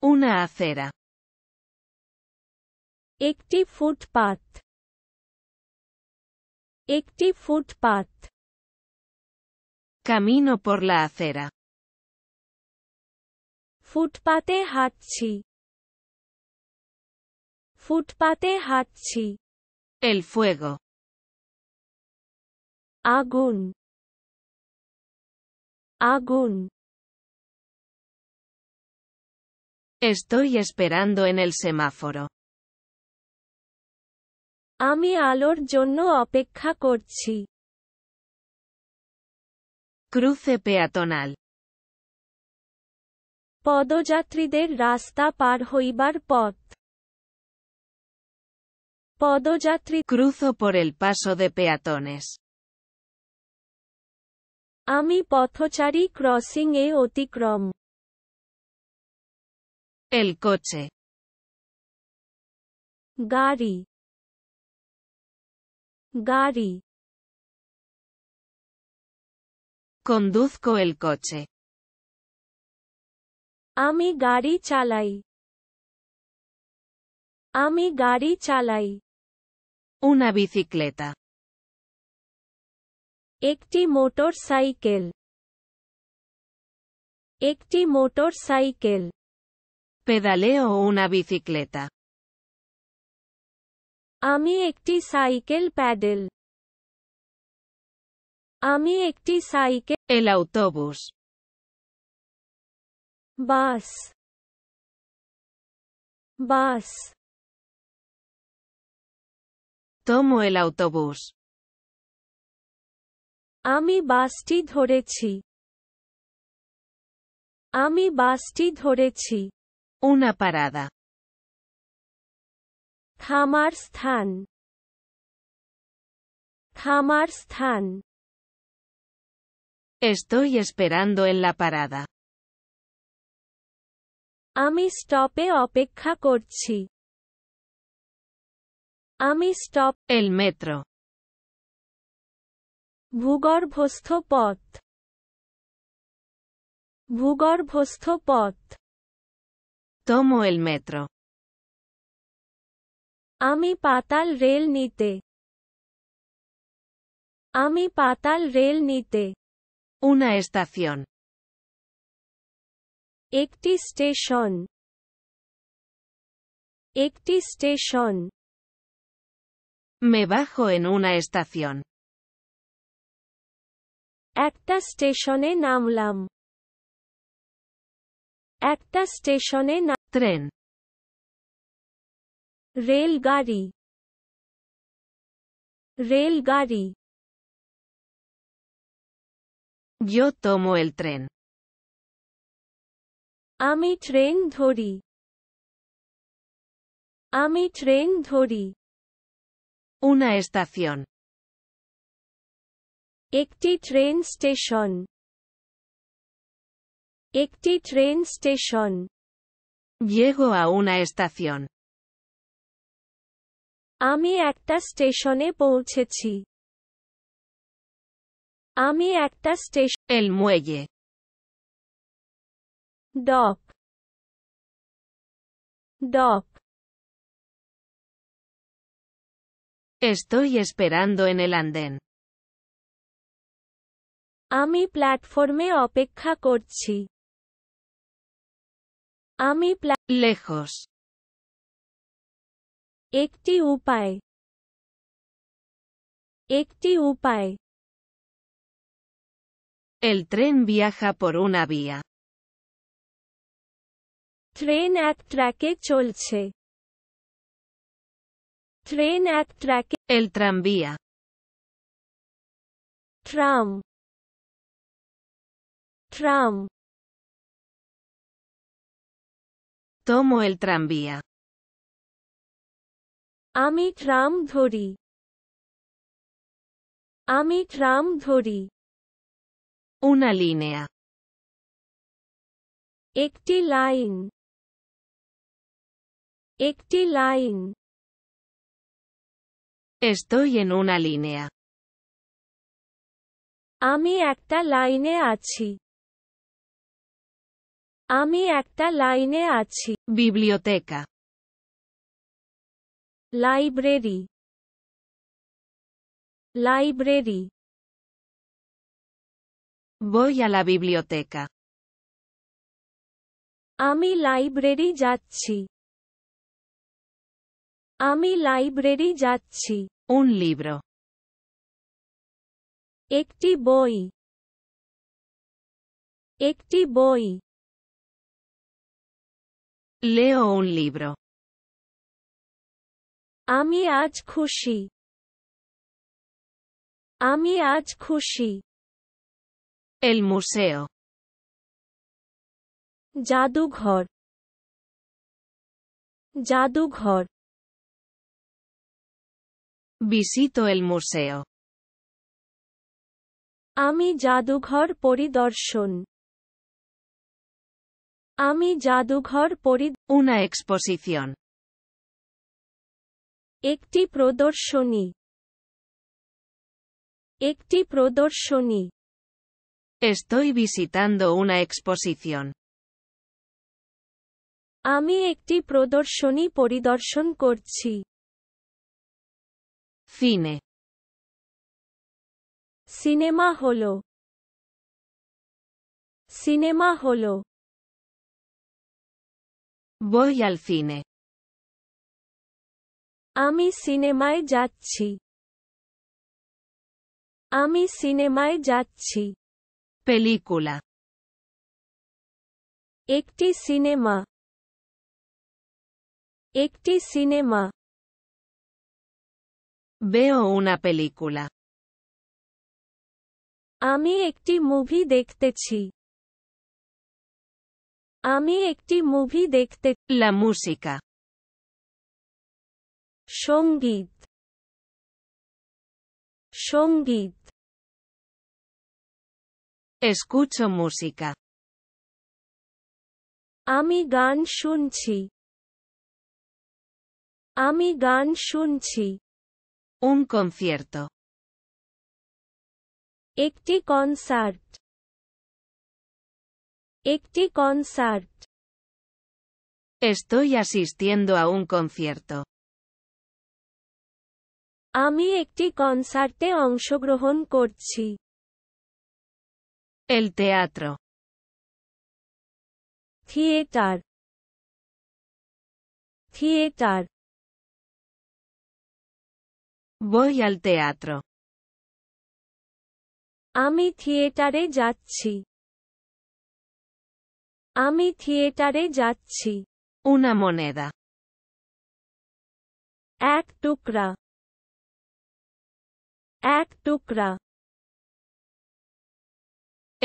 Una acera. Icti footpath. Ekti footpath. Camino por la acera. Footpate hatchi. Footpate hatchi. El fuego. Agun. Agun. Estoy esperando en el semáforo. A Ami alor jonno opekkha korchi. Cruce peatonal. Podo Podojatrider rasta par hoibar pot. Podo Podojatri cruzo por el paso de peatones. A Ami pothochari crossing e otikrom. El coche. Gari. Gari. Conduzco el coche. Ami gari chalai. Ami gari chalai. Una bicicleta. Ekti motor cycle. Ekti motor cycle pedaleo una bicicleta. Ami ekti cycle pedal. Ami ekti cycle. El autobús. Bus. Bus. Tomo el autobús. Ami basti dhorechi. Ami basti dhorechi. Una parada. hamar stan Estoy esperando en la parada. Ami stope opekha korchi. Ami stop el metro. Bugor pot. Bugor. pot. Tomo el metro. Ami patal rail nite. Ami patal rail nite. Una estación. Ekti station. Ekti station. Me bajo en una estación. Acta station en Amlam. Acta station en tren rail gari rail yo tomo el tren ami train dhori ami train dhori una estación ekti train station ekti train station Llego a una estación. Ami acta station e A Ami acta station. El muelle. Dock. Dock. Estoy esperando en el andén. Ami platforme opekha korchi lejos. Ekti upai. Ekti upai. El tren viaja por una vía. Tren at traque cholche. Tren at traque El tranvía. Tram. Tram. Tomo el tranvía. Ami tram dhori. Ami tram dori. Una línea. Ecti line. line. Estoy en una línea. Ami acta line achi. আমি একটা লাইনে আছি বিব্লিওতেকা library library বইয়ালা বিব্লিওতেকা আমি লাইব্রেরি যাচ্ছি আমি লাইব্রেরি যাচ্ছি উন লিব্র একটি বই একটি বই Leo un libro. আমি আজ খুশি আমি আজ খুশি El museo. জাদুঘর জাদুঘর Visito el museo. আমি জাদুঘর পরিদর্শন আমি জাদুঘর পরি উনা exposición. একটি প্রদর্শনী একটি প্রদর্শনী Estoy visitando una exposición. আমি একটি প্রদর্শনী পরিদর্শন করছি Cine. সিনেমা হল সিনেমা হলো Voy al cine. আমি সিনেমায় যাচ্ছি আমি সিনেমায় যাচ্ছি পেলিকোলা একটি সিনেমা একটি সিনেমা Veo una পেলিকোলা আমি একটি মুভি দেখতেছি আমি একটি মুভি দেখতে লা মুসিকা সঙ্গীত সঙ্গীত Escucho música. আমি গান শুনছি আমি গান শুনছি Un concierto. একটি কনসার্ট একটি concert Estoy asistiendo a un concierto. আমি একটি কনসার্টে অংশগ্রহণ করছি El teatro. Theater. Theater. Voy al teatro. আমি থিয়েটারে যাচ্ছি আমি থিয়েটারে যাচ্ছি উনা মনেদা এক টুকরা এক টুকরা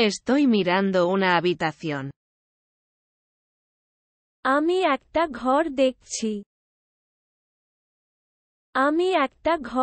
Estoy mirando una habitación. Ami acta ghor dekchi. Ami acta ঘর